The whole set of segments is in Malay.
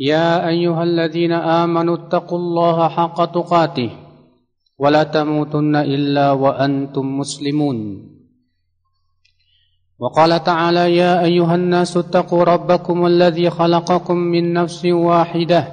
يا ايها الذين امنوا اتقوا الله حق تقاته ولا تموتن الا وانتم مسلمون وقال تعالى يا ايها الناس اتقوا ربكم الذي خلقكم من نفس واحده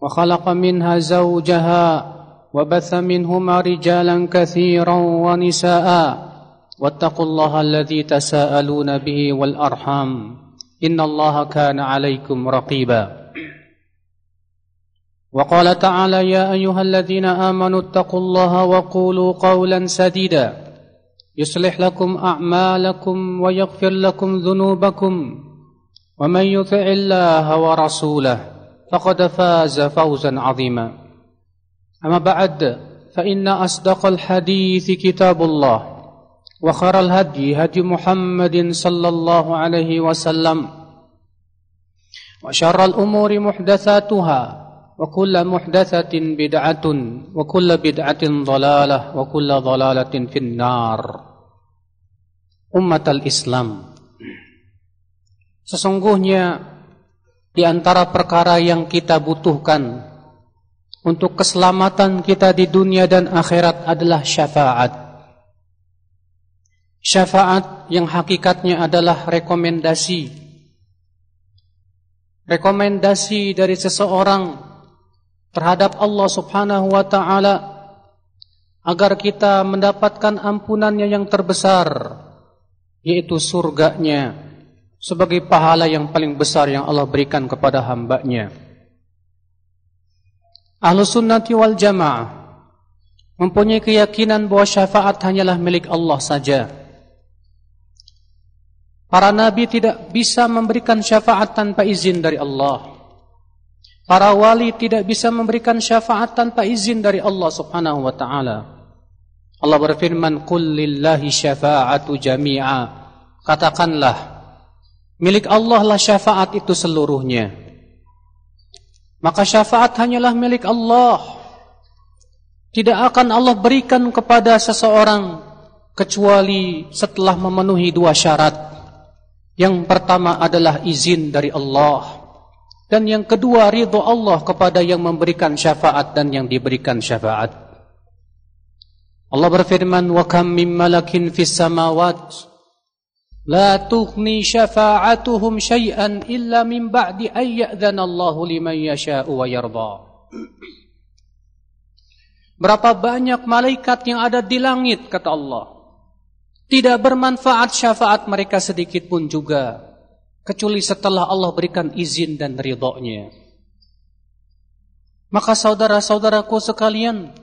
وخلق منها زوجها وبث منهما رجالا كثيرا ونساء واتقوا الله الذي تساءلون به والارحام ان الله كان عليكم رقيبا وقال تعالى يا ايها الذين امنوا اتقوا الله وقولوا قولا سديدا يصلح لكم اعمالكم ويغفر لكم ذنوبكم ومن يطع الله ورسوله فقد فاز فوزا عظيما اما بعد فان اصدق الحديث كتاب الله وخر الهدي هدي محمد صلى الله عليه وسلم وشر الامور محدثاتها وكل محدثة بدعة وكل بدعة ضلالة وكل ضلالة في النار أمة الإسلام Sesungguhnya di antara perkara yang kita butuhkan untuk keselamatan kita di dunia dan akhirat adalah syafaat. Syafaat yang hakikatnya adalah rekomendasi. Rekomendasi dari seseorang yang terhadap Allah Subhanahu wa taala agar kita mendapatkan ampunannya yang terbesar yaitu surganya sebagai pahala yang paling besar yang Allah berikan kepada hambanya. Ahlus sunnati wal jamaah mempunyai keyakinan bahwa syafaat hanyalah milik Allah saja. Para nabi tidak bisa memberikan syafaat tanpa izin dari Allah. Para wali tidak bisa memberikan syafaat tanpa izin dari Allah Subhanahu wa taala. Allah berfirman, "Qul lillahi syafa'atu jami'a." Katakanlah, milik Allah lah syafaat itu seluruhnya. Maka syafaat hanyalah milik Allah. Tidak akan Allah berikan kepada seseorang kecuali setelah memenuhi dua syarat. Yang pertama adalah izin dari Allah. Dan yang kedua ridho Allah kepada yang memberikan syafaat dan yang diberikan syafaat. Allah berfirman wa kam min malakin fis samawat la tughni syafa'atuhum syai'an illa min ba'di ay ya'dhana Allahu liman yasha'u wa yarda. Berapa banyak malaikat yang ada di langit kata Allah. Tidak bermanfaat syafaat mereka sedikit pun juga kecuali setelah Allah berikan izin dan ridhonya. Maka saudara-saudaraku sekalian,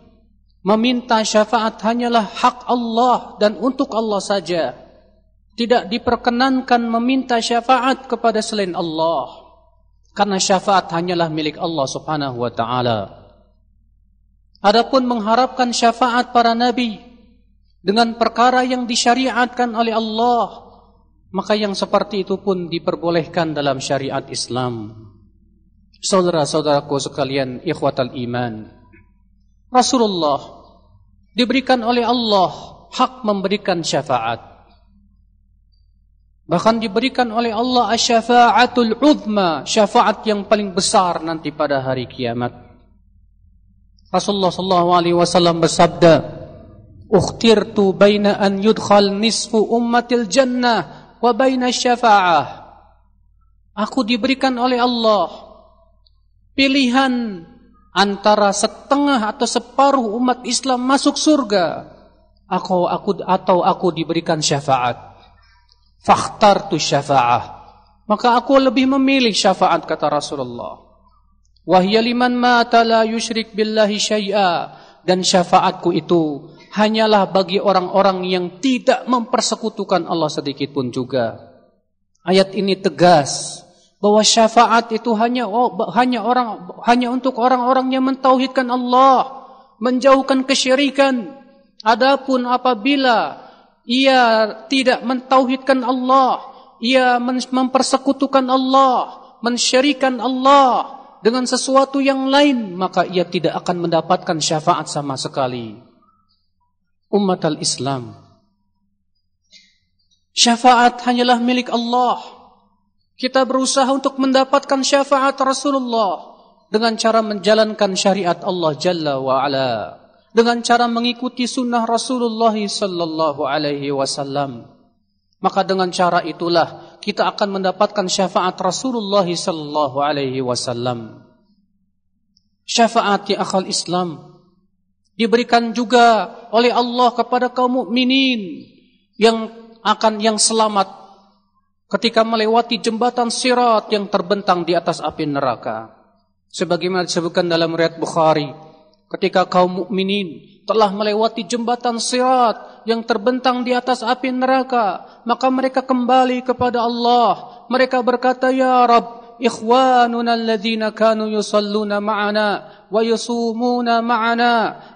meminta syafaat hanyalah hak Allah dan untuk Allah saja. Tidak diperkenankan meminta syafaat kepada selain Allah. Karena syafaat hanyalah milik Allah subhanahu wa ta'ala. Adapun mengharapkan syafaat para nabi dengan perkara yang disyariatkan oleh Allah Maka yang seperti itu pun diperbolehkan dalam syariat Islam. Saudara-saudaraku sekalian, ikhwatal iman. Rasulullah diberikan oleh Allah hak memberikan syafaat. Bahkan diberikan oleh Allah asyafa'atul uzma, syafaat yang paling besar nanti pada hari kiamat. Rasulullah sallallahu alaihi wasallam bersabda, "Ukhtirtu baina an yudkhal nisfu ummatil jannah wa baina syafa'ah. Aku diberikan oleh Allah pilihan antara setengah atau separuh umat Islam masuk surga aku, aku atau aku diberikan syafaat. Fakhtar tu syafa'ah. Maka aku lebih memilih syafaat kata Rasulullah. Wahyaliman mata la yushrik billahi syai'a dan syafaatku itu hanyalah bagi orang-orang yang tidak mempersekutukan Allah sedikit pun juga. Ayat ini tegas bahwa syafaat itu hanya oh, hanya orang hanya untuk orang-orang yang mentauhidkan Allah, menjauhkan kesyirikan. Adapun apabila ia tidak mentauhidkan Allah, ia mempersekutukan Allah, mensyirikan Allah dengan sesuatu yang lain, maka ia tidak akan mendapatkan syafaat sama sekali umat al-Islam. Syafaat hanyalah milik Allah. Kita berusaha untuk mendapatkan syafaat Rasulullah dengan cara menjalankan syariat Allah Jalla wa Ala, dengan cara mengikuti sunnah Rasulullah sallallahu alaihi wasallam. Maka dengan cara itulah kita akan mendapatkan syafaat Rasulullah sallallahu alaihi wasallam. Syafaat di ya akal Islam diberikan juga oleh Allah kepada kaum mukminin yang akan yang selamat ketika melewati jembatan sirat yang terbentang di atas api neraka sebagaimana disebutkan dalam riwayat Bukhari ketika kaum mukminin telah melewati jembatan sirat yang terbentang di atas api neraka maka mereka kembali kepada Allah mereka berkata ya rab ikhwanuna alladhina kanu yusalluna ma'ana wa yusumuna ma'ana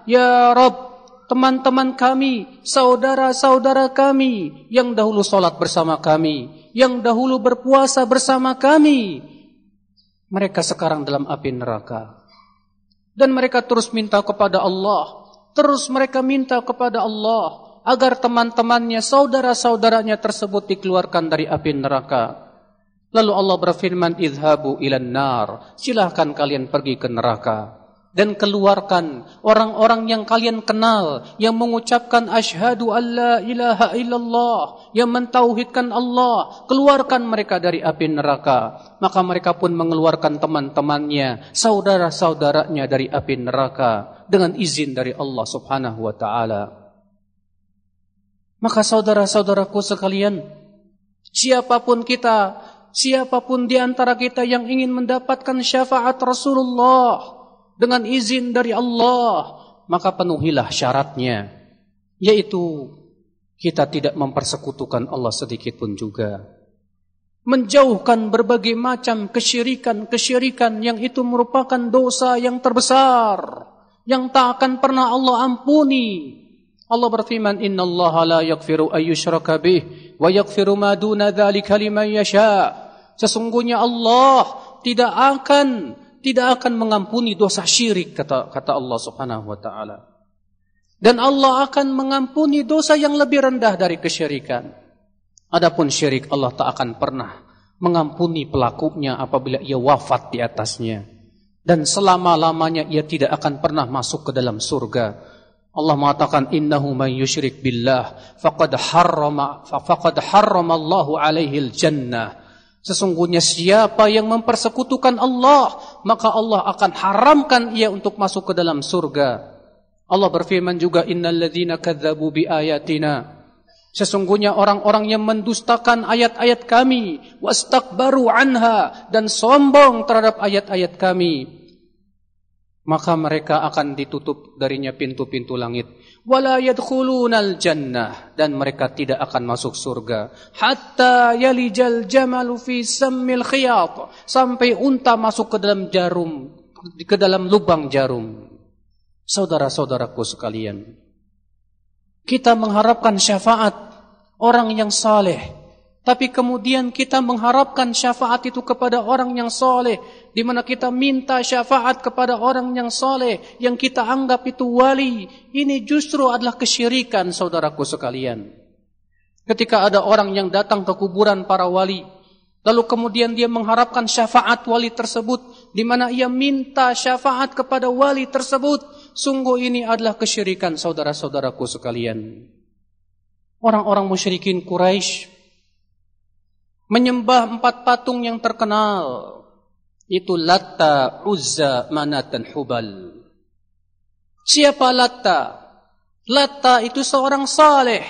ya rab teman-teman kami, saudara-saudara kami yang dahulu sholat bersama kami, yang dahulu berpuasa bersama kami. Mereka sekarang dalam api neraka. Dan mereka terus minta kepada Allah. Terus mereka minta kepada Allah agar teman-temannya, saudara-saudaranya tersebut dikeluarkan dari api neraka. Lalu Allah berfirman, "Idhabu ilan nar." Silakan kalian pergi ke neraka dan keluarkan orang-orang yang kalian kenal yang mengucapkan asyhadu alla ilaha illallah yang mentauhidkan Allah keluarkan mereka dari api neraka maka mereka pun mengeluarkan teman-temannya saudara-saudaranya dari api neraka dengan izin dari Allah Subhanahu wa taala maka saudara-saudaraku sekalian siapapun kita siapapun di antara kita yang ingin mendapatkan syafaat Rasulullah dengan izin dari Allah, maka penuhilah syaratnya, yaitu kita tidak mempersekutukan Allah sedikitpun juga. Menjauhkan berbagai macam kesyirikan-kesyirikan yang itu merupakan dosa yang terbesar. Yang tak akan pernah Allah ampuni. Allah berfirman, Inna Allah la yakfiru ayyushraka bih, wa yakfiru maduna dhalika liman yasha. Sesungguhnya Allah tidak akan mempersekutukan tidak akan mengampuni dosa syirik kata kata Allah Subhanahu wa taala. Dan Allah akan mengampuni dosa yang lebih rendah dari kesyirikan. Adapun syirik Allah tak akan pernah mengampuni pelakunya apabila ia wafat di atasnya. Dan selama-lamanya ia tidak akan pernah masuk ke dalam surga. Allah mengatakan innahu man yusyrik billah faqad harrama faqad harrama Allahu alaihil jannah. Sesungguhnya siapa yang mempersekutukan Allah, maka Allah akan haramkan ia untuk masuk ke dalam surga. Allah berfirman juga, Innal ladhina kathabu bi ayatina. Sesungguhnya orang-orang yang mendustakan ayat-ayat kami, wastakbaru anha, dan sombong terhadap ayat-ayat kami maka mereka akan ditutup darinya pintu-pintu langit wala yadkhulunal jannah dan mereka tidak akan masuk surga hatta yalijal jamalu fi sammil khiyat sampai unta masuk ke dalam jarum ke dalam lubang jarum saudara-saudaraku sekalian kita mengharapkan syafaat orang yang saleh tapi kemudian kita mengharapkan syafaat itu kepada orang yang saleh di mana kita minta syafaat kepada orang yang soleh, yang kita anggap itu wali, ini justru adalah kesyirikan saudaraku sekalian. Ketika ada orang yang datang ke kuburan para wali, lalu kemudian dia mengharapkan syafaat wali tersebut, di mana ia minta syafaat kepada wali tersebut, sungguh ini adalah kesyirikan saudara-saudaraku sekalian. Orang-orang musyrikin Quraisy menyembah empat patung yang terkenal itu Latta Uzza Manatan Hubal. Siapa Latta? Latta itu seorang saleh.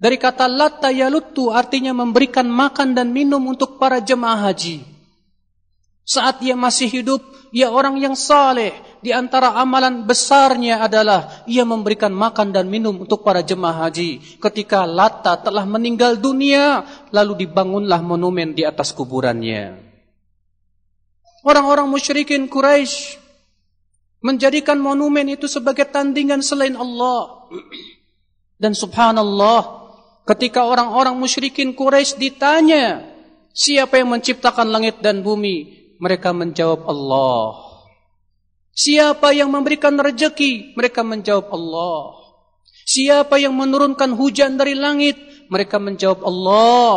Dari kata Latta Yaluttu artinya memberikan makan dan minum untuk para jemaah haji. Saat ia masih hidup, ia orang yang saleh. Di antara amalan besarnya adalah ia memberikan makan dan minum untuk para jemaah haji. Ketika Latta telah meninggal dunia, lalu dibangunlah monumen di atas kuburannya. Yeah. orang-orang musyrikin Quraisy menjadikan monumen itu sebagai tandingan selain Allah. Dan subhanallah, ketika orang-orang musyrikin Quraisy ditanya, siapa yang menciptakan langit dan bumi? Mereka menjawab Allah. Siapa yang memberikan rejeki? Mereka menjawab Allah. Siapa yang menurunkan hujan dari langit? Mereka menjawab Allah.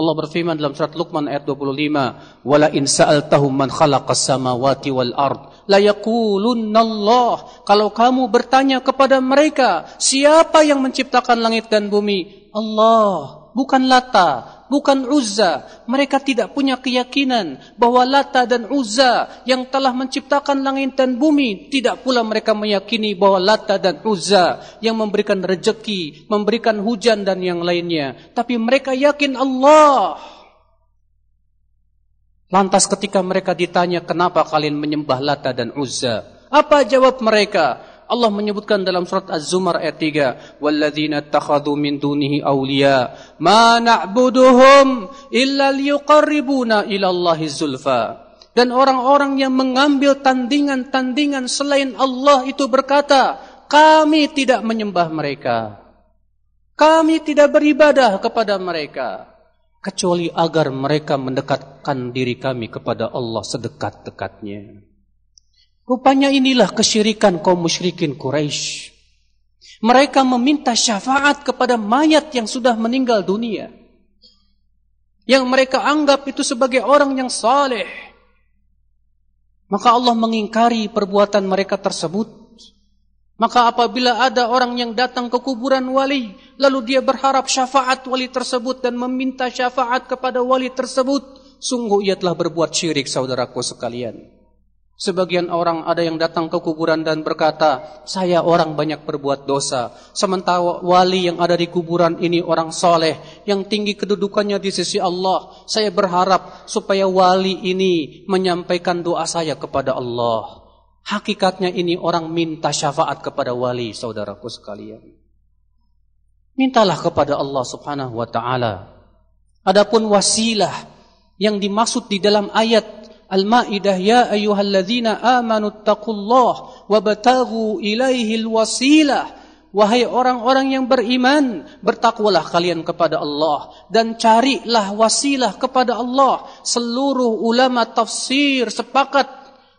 Allah berfirman dalam surat Luqman ayat 25, "Wala in sa'altahum man khalaqas samawati wal ard, la Allah." Kalau kamu bertanya kepada mereka, siapa yang menciptakan langit dan bumi? Allah, bukan Lata, bukan Uzza. Mereka tidak punya keyakinan bahwa Lata dan Uzza yang telah menciptakan langit dan bumi, tidak pula mereka meyakini bahwa Lata dan Uzza yang memberikan rejeki, memberikan hujan dan yang lainnya. Tapi mereka yakin Allah. Lantas ketika mereka ditanya kenapa kalian menyembah Lata dan Uzza, apa jawab mereka? Allah menyebutkan dalam surat Az-Zumar ayat 3, "Walladzina takhadhu min dunihi awliya, ma na'buduhum illa liqarribuna ila Allahi zulfa." Dan orang-orang yang mengambil tandingan-tandingan selain Allah itu berkata, "Kami tidak menyembah mereka. Kami tidak beribadah kepada mereka." kecuali agar mereka mendekatkan diri kami kepada Allah sedekat-dekatnya. Rupanya inilah kesyirikan kaum musyrikin Quraisy. Mereka meminta syafaat kepada mayat yang sudah meninggal dunia. Yang mereka anggap itu sebagai orang yang saleh. Maka Allah mengingkari perbuatan mereka tersebut. Maka apabila ada orang yang datang ke kuburan wali, lalu dia berharap syafaat wali tersebut dan meminta syafaat kepada wali tersebut, sungguh ia telah berbuat syirik saudaraku sekalian. Sebagian orang ada yang datang ke kuburan dan berkata, saya orang banyak berbuat dosa. Sementara wali yang ada di kuburan ini orang soleh, yang tinggi kedudukannya di sisi Allah. Saya berharap supaya wali ini menyampaikan doa saya kepada Allah. Hakikatnya ini orang minta syafaat kepada wali, saudaraku sekalian. Mintalah kepada Allah subhanahu wa ta'ala. Adapun wasilah yang dimaksud di dalam ayat Al-Ma'idah Ya ayuhalladzina amanuttaqullah Wabatagu ilaihil wasilah Wahai orang-orang yang beriman Bertakwalah kalian kepada Allah Dan carilah wasilah kepada Allah Seluruh ulama tafsir sepakat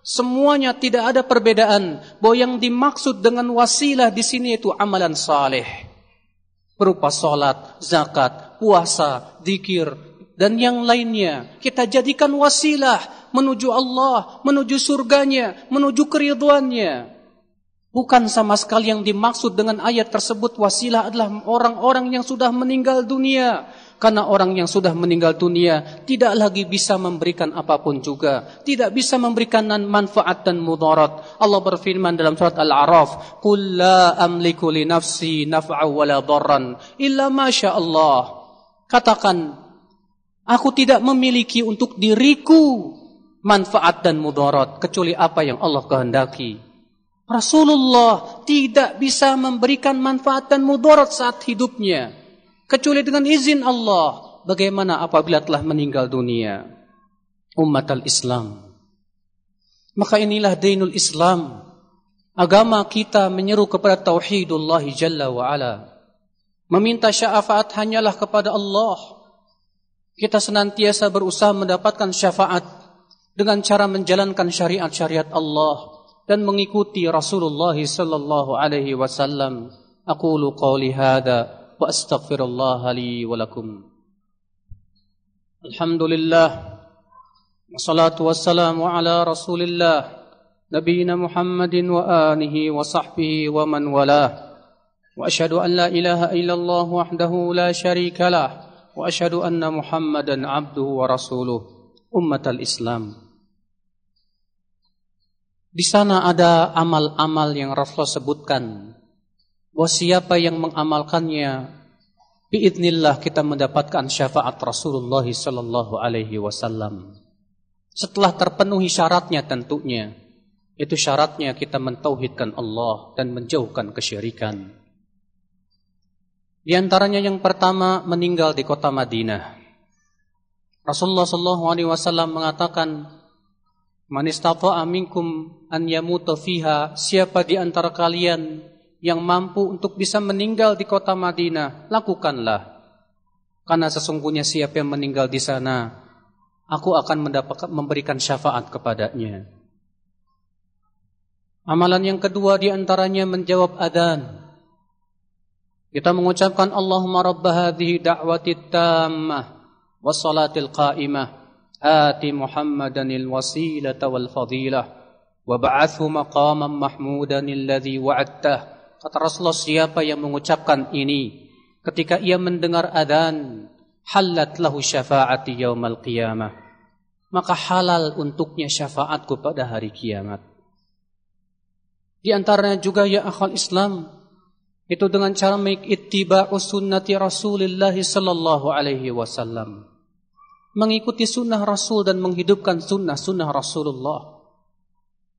Semuanya tidak ada perbedaan bahwa yang dimaksud dengan wasilah di sini itu amalan saleh berupa salat, zakat, puasa, zikir, dan yang lainnya. Kita jadikan wasilah menuju Allah, menuju surganya, menuju keriduannya. Bukan sama sekali yang dimaksud dengan ayat tersebut wasilah adalah orang-orang yang sudah meninggal dunia. Karena orang yang sudah meninggal dunia tidak lagi bisa memberikan apapun juga. Tidak bisa memberikan manfaat dan mudarat. Allah berfirman dalam surat Al-A'raf. Qul la amliku li nafsi naf'a wa la dharran illa masya Allah. Katakan Aku tidak memiliki untuk diriku manfaat dan mudarat kecuali apa yang Allah kehendaki. Rasulullah tidak bisa memberikan manfaat dan mudarat saat hidupnya kecuali dengan izin Allah. Bagaimana apabila telah meninggal dunia? Umat al-Islam. Maka inilah dinul Islam. Agama kita menyeru kepada tauhidullah jalla wa ala. Meminta syafaat hanyalah kepada Allah kita senantiasa berusaha mendapatkan syafaat dengan cara menjalankan syariat-syariat Allah dan mengikuti Rasulullah sallallahu alaihi wasallam. Aqulu qawli hadha wa astaghfirullah li wa lakum. Alhamdulillah. Wassalatu wassalamu ala Rasulillah nabiyina Muhammadin wa alihi wa sahbihi wa man walah. Wa ashadu an la ilaha illallah wahdahu la sharika lahu واشهد ان محمدا عبده ورسوله امه الاسلام Di sana ada amal-amal yang Rasulullah sebutkan bahwa siapa yang mengamalkannya biiznillah kita mendapatkan syafaat Rasulullah sallallahu alaihi wasallam. Setelah terpenuhi syaratnya tentunya itu syaratnya kita mentauhidkan Allah dan menjauhkan kesyirikan. Hmm. Di antaranya yang pertama meninggal di kota Madinah. Rasulullah sallallahu alaihi wasallam mengatakan Man istata'a minkum an yamuta fiha siapa di antara kalian yang mampu untuk bisa meninggal di kota Madinah lakukanlah karena sesungguhnya siapa yang meninggal di sana aku akan mendapatkan memberikan syafaat kepadanya Amalan yang kedua di antaranya menjawab adzan kita mengucapkan Allahumma rabbah hadhihi da'wati tammah wassalatil qa'imah ati Muhammadan alwasilata wal fadilah wa ba'athu maqaman mahmudan alladhi wa'adtah. Kata Rasulullah siapa yang mengucapkan ini ketika ia mendengar adzan halat lahu syafa'ati yaumal qiyamah. Maka halal untuknya syafaatku pada hari kiamat. Di antaranya juga ya akhal Islam, itu dengan cara mengikuti sunnati Rasulullah sallallahu alaihi wasallam mengikuti sunnah Rasul dan menghidupkan sunnah-sunnah Rasulullah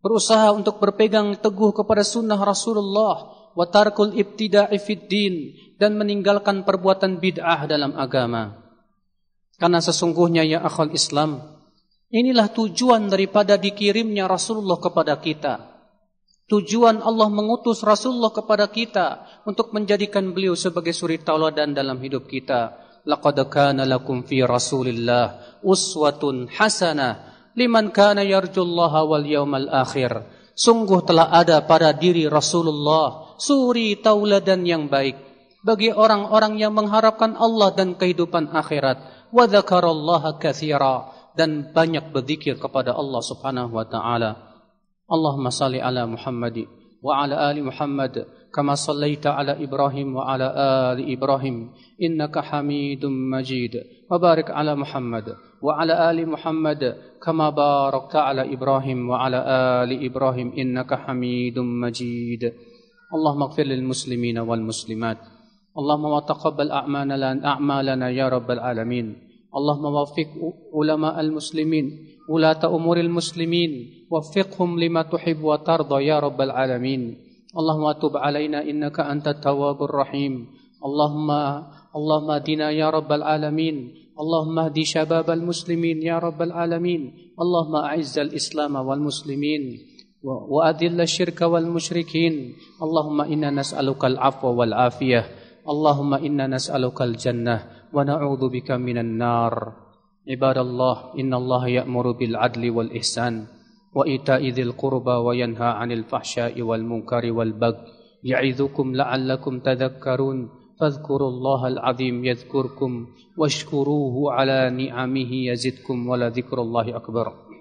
berusaha untuk berpegang teguh kepada sunnah Rasulullah wa tarkul ibtida'i fid din dan meninggalkan perbuatan bid'ah dalam agama karena sesungguhnya ya akhul Islam inilah tujuan daripada dikirimnya Rasulullah kepada kita Tujuan Allah mengutus Rasulullah kepada kita untuk menjadikan beliau sebagai suri tauladan dalam hidup kita. Laqad kana lakum fi Rasulillah uswatun hasanah liman kana yarjullaha wal yawmal akhir. Sungguh telah ada pada diri Rasulullah suri tauladan yang baik bagi orang-orang yang mengharapkan Allah dan kehidupan akhirat. Wa dzakarallaha katsiran dan banyak berzikir kepada Allah Subhanahu wa taala. اللهم صل على محمد وعلى ال محمد كما صليت على ابراهيم وعلى ال ابراهيم انك حميد مجيد وبارك على محمد وعلى ال محمد كما باركت على ابراهيم وعلى ال ابراهيم انك حميد مجيد اللهم اغفر للمسلمين والمسلمات اللهم وتقبل اعمالنا أعمالنا يا رب العالمين اللهم وفق علماء المسلمين ولاة امور المسلمين وفقهم لما تحب وترضى يا رب العالمين اللهم أتوب علينا إنك أنت التواب الرحيم اللهم اللهم اهدنا يا رب العالمين اللهم اهد شباب المسلمين يا رب العالمين اللهم أعز الإسلام والمسلمين وأذل الشرك والمشركين اللهم إنا نسألك العفو والعافية اللهم إنا نسألك الجنة ونعوذ بك من النار عباد الله إن الله يأمر بالعدل والإحسان وإيتاء ذي القربى وينهى عن الفحشاء والمنكر والبغي يعظكم لعلكم تذكرون فاذكروا الله العظيم يذكركم واشكروه على نعمه يزدكم ولذكر الله أكبر